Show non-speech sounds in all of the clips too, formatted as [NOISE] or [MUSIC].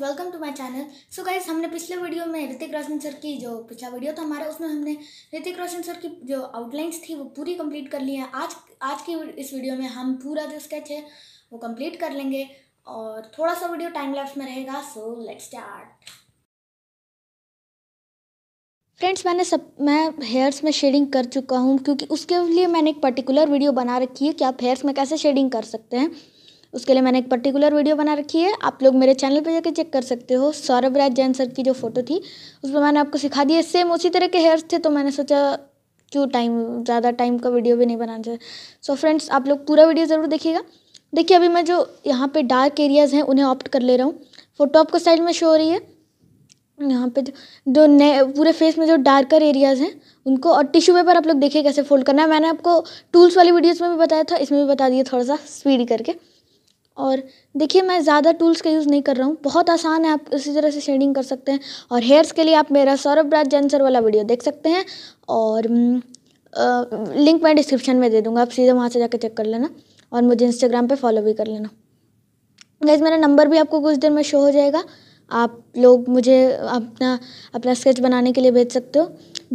guys welcome to my channel so guys हमने पिछले video में ऋतिक रोशन सर की जो पिछला वीडियो था हमारा उसमें हमने ऋतिक रोशन सर की जो आउटलाइंस थी वो पूरी कंप्लीट कर ली है आज आज की इस वीडियो में हम पूरा जो स्केच है वो कंप्लीट कर लेंगे और थोड़ा सा वीडियो टाइम लैप्स में रहेगा सो लेट्स स्टार्ट फ्रेंड्स मैंने सब मैं हेयर्स में शेडिंग कर चुका हूँ क्योंकि उसके लिए मैंने एक पर्टिकुलर वीडियो बना रखी है कि आप हेयर्स में कैसे शेडिंग कर सकते हैं उसके लिए मैंने एक पर्टिकुलर वीडियो बना रखी है आप लोग मेरे चैनल पर जाकर चेक कर सकते हो सौरभ राज जैन सर की जो फ़ोटो थी उसमें मैंने आपको सिखा दिया सेम उसी तरह के हेयर्स थे तो मैंने सोचा क्यों टाइम ज़्यादा टाइम का वीडियो भी नहीं बनाना चाहिए सो फ्रेंड्स आप लोग पूरा वीडियो ज़रूर देखिएगा देखिए अभी मैं जो यहाँ पर डार्क एरियाज़ हैं उन्हें ऑप्ट कर ले रहा हूँ फोटो आपको साइड में शो हो रही है यहाँ पे जो नए पूरे फेस में जो डार्कर एरियाज़ हैं उनको और टिश्यू पेपर आप लोग देखिए कैसे फोल्ड करना है मैंने आपको टूल्स वाली वीडियोज़ में भी बताया था इसमें भी बता दिया थोड़ा सा स्पीड करके और देखिए मैं ज़्यादा टूल्स का यूज़ नहीं कर रहा हूँ बहुत आसान है आप इसी तरह से शेडिंग कर सकते हैं और हेयर्स के लिए आप मेरा सौरभ राज जेंसर वाला वीडियो देख सकते हैं और लिंक मैं डिस्क्रिप्शन में दे दूँगा आप सीधे वहाँ से जाकर चेक कर लेना और मुझे इंस्टाग्राम पर फॉलो भी कर लेना गैस मेरा नंबर भी आपको कुछ देर में शो हो जाएगा आप लोग मुझे अपना अपना स्केच बनाने के लिए भेज सकते हो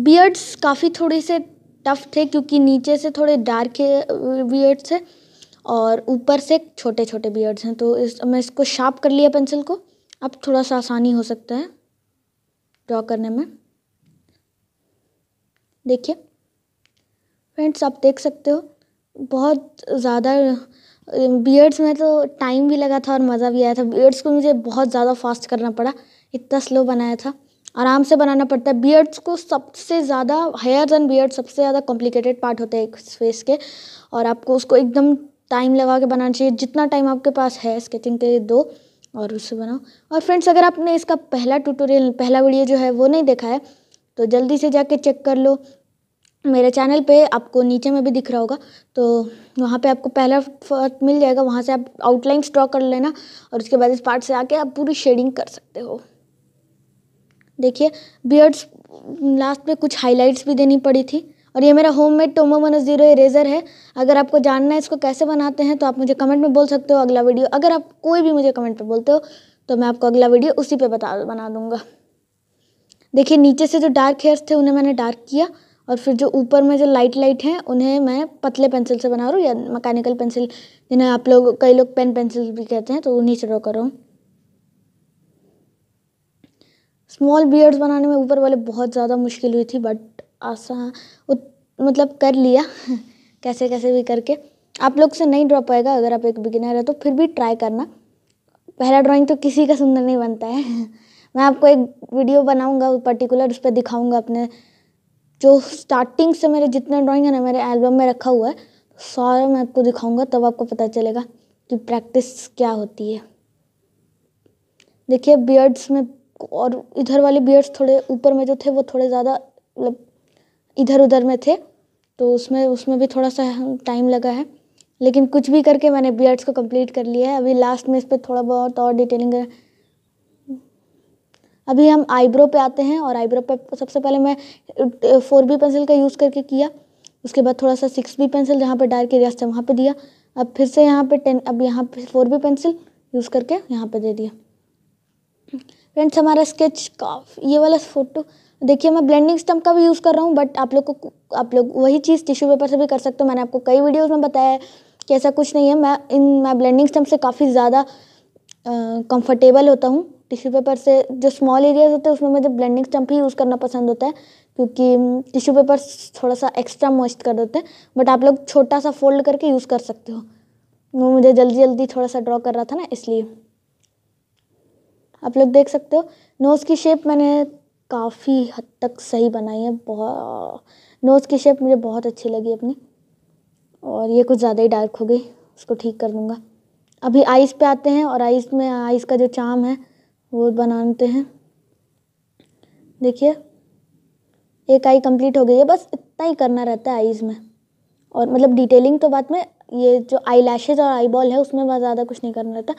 बियर्ड्स काफ़ी थोड़ी से टफ थे क्योंकि नीचे से थोड़े डार्क है बियर्ड्स है और ऊपर से छोटे छोटे बियर्ड्स हैं तो इस मैं इसको शार्प कर लिया पेंसिल को अब थोड़ा सा आसानी हो सकता है ड्रॉ करने में देखिए फ्रेंड्स आप देख सकते हो बहुत ज़्यादा बियर्ड्स में तो टाइम भी लगा था और मज़ा भी आया था बियर्ड्स को मुझे बहुत ज़्यादा फास्ट करना पड़ा इतना स्लो बनाया था आराम से बनाना पड़ता है बियर्ड्स को सबसे ज़्यादा हेयर एंड बियर्ड सबसे ज़्यादा कॉम्प्लिकेटेड पार्ट होते हैं एक फेस के और आपको उसको एकदम टाइम लगा के बनाना चाहिए जितना टाइम आपके पास है स्केचिंग के लिए दो और उससे बनाओ और फ्रेंड्स अगर आपने इसका पहला ट्यूटोरियल पहला वीडियो जो है वो नहीं देखा है तो जल्दी से जाके चेक कर लो मेरे चैनल पे आपको नीचे में भी दिख रहा होगा तो वहाँ पे आपको पहला फर्स्ट मिल जाएगा वहाँ से आप आउटलाइंस स्ट्रॉ कर लेना और उसके बाद इस पार्ट से आके आप पूरी शेडिंग कर सकते हो देखिए बियर्ड्स लास्ट में कुछ हाईलाइट्स भी देनी पड़ी थी और ये मेरा homemade Tombow minus zero eraser है अगर आपको जानना है इसको कैसे बनाते हैं तो आप मुझे कमेंट में बोल सकते हो अगला वीडियो अगर आप कोई भी मुझे कमेंट पर बोलते हो तो मैं आपको अगला वीडियो उसी पर बता बना दूँगा देखिए नीचे से जो डार्क हेयर्स थे उन्हें मैंने डार्क किया और फिर जो ऊपर में जो लाइट लाइट हैं उन्हें मैं पतले पेंसिल से बना रहा हूँ या मैकेनिकल पेंसिल जिन्हें आप लोग कई लोग पेन पेंसिल भी कहते हैं तो उन्हीं से ड्रॉ कर रहा हूँ स्मॉल बियर्ड्स बनाने में ऊपर वाले बहुत ज़्यादा मुश्किल हुई थी बट आसान मतलब कर लिया कैसे कैसे भी करके आप लोग से नहीं ड्रॉ पाएगा अगर आप एक बिगिनर है तो फिर भी ट्राई करना पहला ड्राइंग तो किसी का सुंदर नहीं बनता है [LAUGHS] मैं आपको एक वीडियो बनाऊंगा पर्टिकुलर उस पर दिखाऊंगा अपने जो स्टार्टिंग से मेरे जितने ड्राइंग है ना मेरे एल्बम में रखा हुआ है सारा मैं आपको दिखाऊंगा तब आपको पता चलेगा कि प्रैक्टिस क्या होती है देखिए बियर्ड्स में और इधर वाले बियर्ड्स थोड़े ऊपर में जो थे वो थोड़े ज़्यादा मतलब इधर उधर में थे तो उसमें उसमें भी थोड़ा सा टाइम लगा है लेकिन कुछ भी करके मैंने बी को कंप्लीट कर लिया है अभी लास्ट में इस पर थोड़ा बहुत और डिटेलिंग अभी हम आईब्रो पे आते हैं और आईब्रो पे सबसे पहले मैं फोर बी पेंसिल का यूज़ करके किया उसके बाद थोड़ा सा सिक्स बी पेंसिल जहाँ पे डार्क एरियाज थे वहाँ पे दिया अब फिर से यहाँ पे टेन अब यहाँ पे फोर बी पेंसिल यूज़ करके यहाँ पे दे दिया फ्रेंड्स हमारा स्केच काफ ये वाला फ़ोटो देखिए मैं ब्लेंडिंग स्टम्प का भी यूज़ कर रहा हूँ बट आप लोग को आप लोग वही चीज़ टिश्यू पेपर से भी कर सकते हो मैंने आपको कई वीडियोज़ में बताया है कि ऐसा कुछ नहीं है मैं इन मैं ब्लेंडिंग स्टम्प से काफ़ी ज़्यादा कंफर्टेबल होता हूँ टिश्यू पेपर से जो स्मॉल एरियाज होते हैं उसमें मुझे ब्लेंडिंग स्टम्प ही यूज़ करना पसंद होता है क्योंकि टिश्यू पेपर थोड़ा सा एक्स्ट्रा मॉइस्ट कर देते हैं बट आप लोग छोटा सा फोल्ड करके यूज़ कर सकते हो वो मुझे जल्दी जल्दी थोड़ा सा ड्रॉ कर रहा था ना इसलिए आप लोग देख सकते हो नोज़ की शेप मैंने काफ़ी हद तक सही बनाई है बहुत नोज़ की शेप मुझे बहुत अच्छी लगी अपनी और ये कुछ ज़्यादा ही डार्क हो गई इसको ठीक कर दूँगा अभी आइज़ पे आते हैं और आइस में आइस का जो चाम है वो बनाते हैं देखिए एक आई कंप्लीट हो गई है बस इतना ही करना रहता है आइज़ में और मतलब डिटेलिंग तो बाद में ये जो आई लैशेज और आई बॉल है उसमें बहुत ज़्यादा कुछ नहीं करना रहता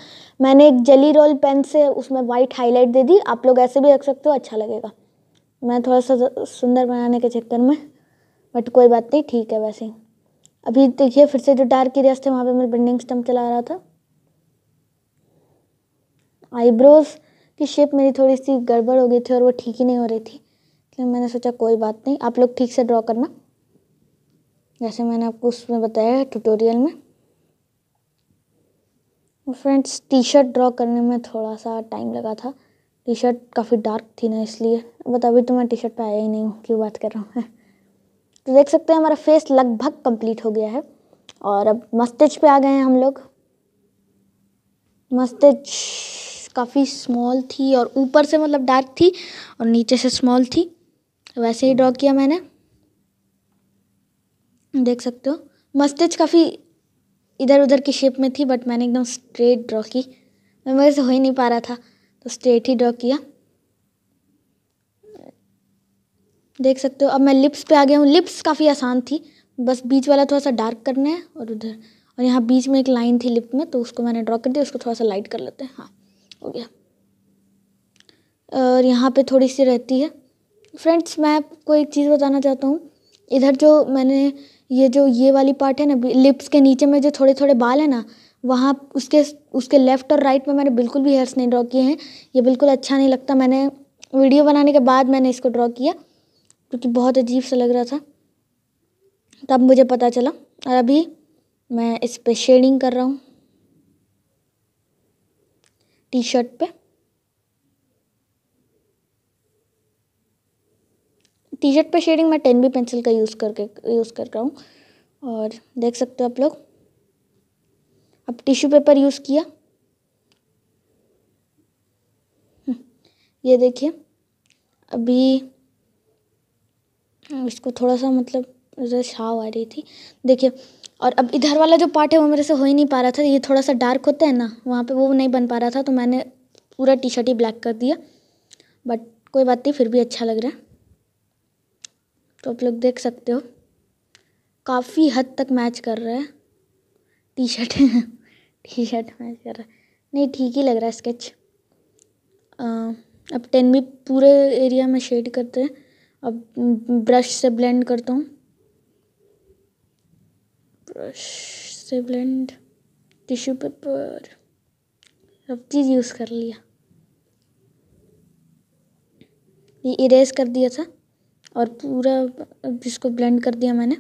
मैंने एक जली रोल पेन से उसमें वाइट हाईलाइट दे दी आप लोग ऐसे भी रख सकते हो अच्छा लगेगा मैं थोड़ा सा सुंदर बनाने के चक्कर में बट कोई बात नहीं ठीक है वैसे अभी देखिए फिर से जो डार्क एरियाज थे वहाँ पे मैं बिल्डिंग स्टम्प चला रहा था आईब्रोज की शेप मेरी थोड़ी सी गड़बड़ हो गई थी और वो ठीक ही नहीं हो रही थी इसलिए मैंने सोचा कोई बात नहीं आप लोग ठीक से ड्रॉ करना जैसे मैंने आपको उसमें बताया ट्यूटोरियल में फ्रेंड्स टी शर्ट ड्रॉ करने में थोड़ा सा टाइम लगा था टी शर्ट काफ़ी डार्क थी ना इसलिए बट अभी तो मैं टी शर्ट पर आया ही नहीं हूँ क्यों बात कर रहा हूँ तो देख सकते हैं हमारा फेस लगभग कंप्लीट हो गया है और अब मस्तिष्क पे आ गए हैं हम लोग मस्तिष्क काफ़ी स्मॉल थी और ऊपर से मतलब डार्क थी और नीचे से स्मॉल थी वैसे ही ड्रॉ किया मैंने देख सकते हो मस्तिष्क काफ़ी इधर उधर की शेप में थी बट मैंने एकदम स्ट्रेट ड्रॉ की मेरे से हो ही नहीं पा रहा था तो स्ट्रेट ही ड्रॉ किया देख सकते हो अब मैं लिप्स पे आ गया हूँ लिप्स काफ़ी आसान थी बस बीच वाला थोड़ा सा डार्क करना है और उधर और यहाँ बीच में एक लाइन थी लिप में तो उसको मैंने ड्रॉ कर दिया उसको थोड़ा सा लाइट कर लेते हैं हाँ हो गया और यहाँ पे थोड़ी सी रहती है फ्रेंड्स मैं आपको एक चीज़ बताना चाहता हूँ इधर जो मैंने ये जो ये वाली पार्ट है ना लिप्स के नीचे में जो थोड़े थोड़े बाल हैं ना वहाँ उसके उसके लेफ़्ट और राइट में मैंने बिल्कुल भी हेयर्स नहीं ड्रॉ किए हैं ये बिल्कुल अच्छा नहीं लगता मैंने वीडियो बनाने के बाद मैंने इसको ड्रॉ किया क्योंकि बहुत अजीब सा लग रहा था तब मुझे पता चला और अभी मैं इस पर शेडिंग कर रहा हूँ टी शर्ट पे टी शर्ट पे शेडिंग मैं टेन बी पेंसिल का यूज़ करके यूज़ कर रहा हूँ और देख सकते हो आप लोग अब टिश्यू पेपर यूज़ किया हम्म, ये देखिए अभी हम्म, इसको थोड़ा सा मतलब छाव आ रही थी देखिए और अब इधर वाला जो पार्ट है वो मेरे से हो ही नहीं पा रहा था ये थोड़ा सा डार्क होता है ना वहाँ पे वो नहीं बन पा रहा था तो मैंने पूरा टी शर्ट ही ब्लैक कर दिया बट कोई बात नहीं फिर भी अच्छा लग रहा है तो आप लोग देख सकते हो काफ़ी हद तक मैच कर रहा है T shirt [LAUGHS] T shirt match कर रहा नहीं ठीक ही लग रहा है स्केच अब टेन भी पूरे एरिया में शेड करते हैं अब ब्रश से ब्लेंड करता हूँ ब्रश से ब्लेंड टिश्यू पेपर सब चीज़ यूज़ कर लिया ये इरेज कर दिया था और पूरा इसको ब्लेंड कर दिया मैंने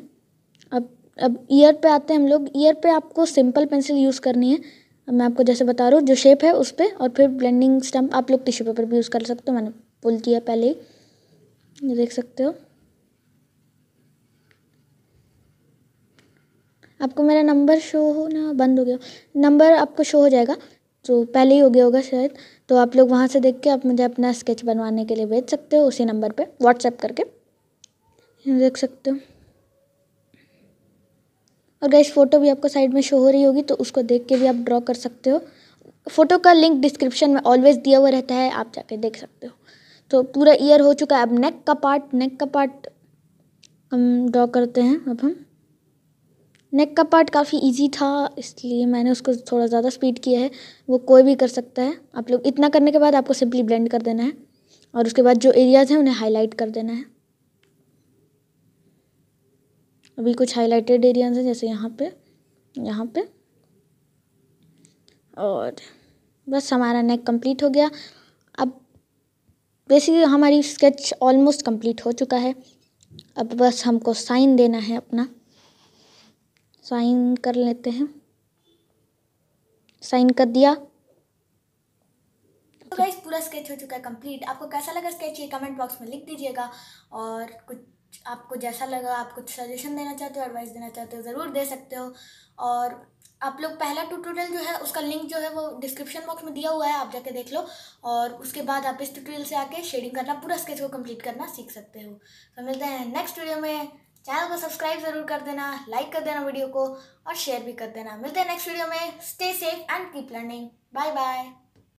अब ईयर पे आते हैं हम लोग ईयर पे आपको सिंपल पेंसिल यूज़ करनी है अब मैं आपको जैसे बता रहा हूँ जो शेप है उस पर और फिर ब्लेंडिंग स्टम्प आप लोग टिश्यू पेपर भी यूज़ कर सकते हो मैंने बोल दिया पहले ही देख सकते हो आपको मेरा नंबर शो हो ना बंद हो गया नंबर आपको शो हो जाएगा तो पहले ही हो गया होगा शायद तो आप लोग वहाँ से देख के आप मुझे अपना स्केच बनवाने के लिए भेज सकते हो उसी नंबर पे व्हाट्सएप करके देख सकते हो और गैस फोटो भी आपको साइड में शो हो रही होगी तो उसको देख के भी आप ड्रॉ कर सकते हो फोटो का लिंक डिस्क्रिप्शन में ऑलवेज दिया हुआ रहता है आप जाके देख सकते हो तो पूरा ईयर हो चुका है अब नेक का पार्ट नेक का पार्ट हम ड्रॉ करते हैं अब हम नेक का पार्ट काफ़ी इजी था इसलिए मैंने उसको थोड़ा ज़्यादा स्पीड किया है वो कोई भी कर सकता है आप लोग इतना करने के बाद आपको सिंपली ब्लेंड कर देना है और उसके बाद जो एरियाज़ हैं उन्हें हाईलाइट कर देना है अभी कुछ हाईलाइटेड एरियाज हैं जैसे यहाँ पे यहाँ पे और बस हमारा नेक कंप्लीट हो गया अब बेसिकली हमारी स्केच ऑलमोस्ट कंप्लीट हो चुका है अब बस हमको साइन देना है अपना साइन कर लेते हैं साइन कर दिया तो पूरा स्केच हो चुका है कंप्लीट आपको कैसा लगा स्केच ये कमेंट बॉक्स में लिख दीजिएगा और कुछ आपको जैसा लगा आप कुछ सजेशन देना चाहते हो एडवाइस देना चाहते हो ज़रूर दे सकते हो और आप लोग पहला ट्यूटोरियल जो है उसका लिंक जो है वो डिस्क्रिप्शन बॉक्स में दिया हुआ है आप जाके देख लो और उसके बाद आप इस ट्यूटोरियल से आके शेडिंग करना पूरा स्केच को कंप्लीट करना सीख सकते हो तो मिलते हैं नेक्स्ट वीडियो में चैनल को सब्सक्राइब ज़रूर कर देना लाइक कर देना वीडियो को और शेयर भी कर देना मिलते हैं नेक्स्ट वीडियो में stay safe and keep learning bye bye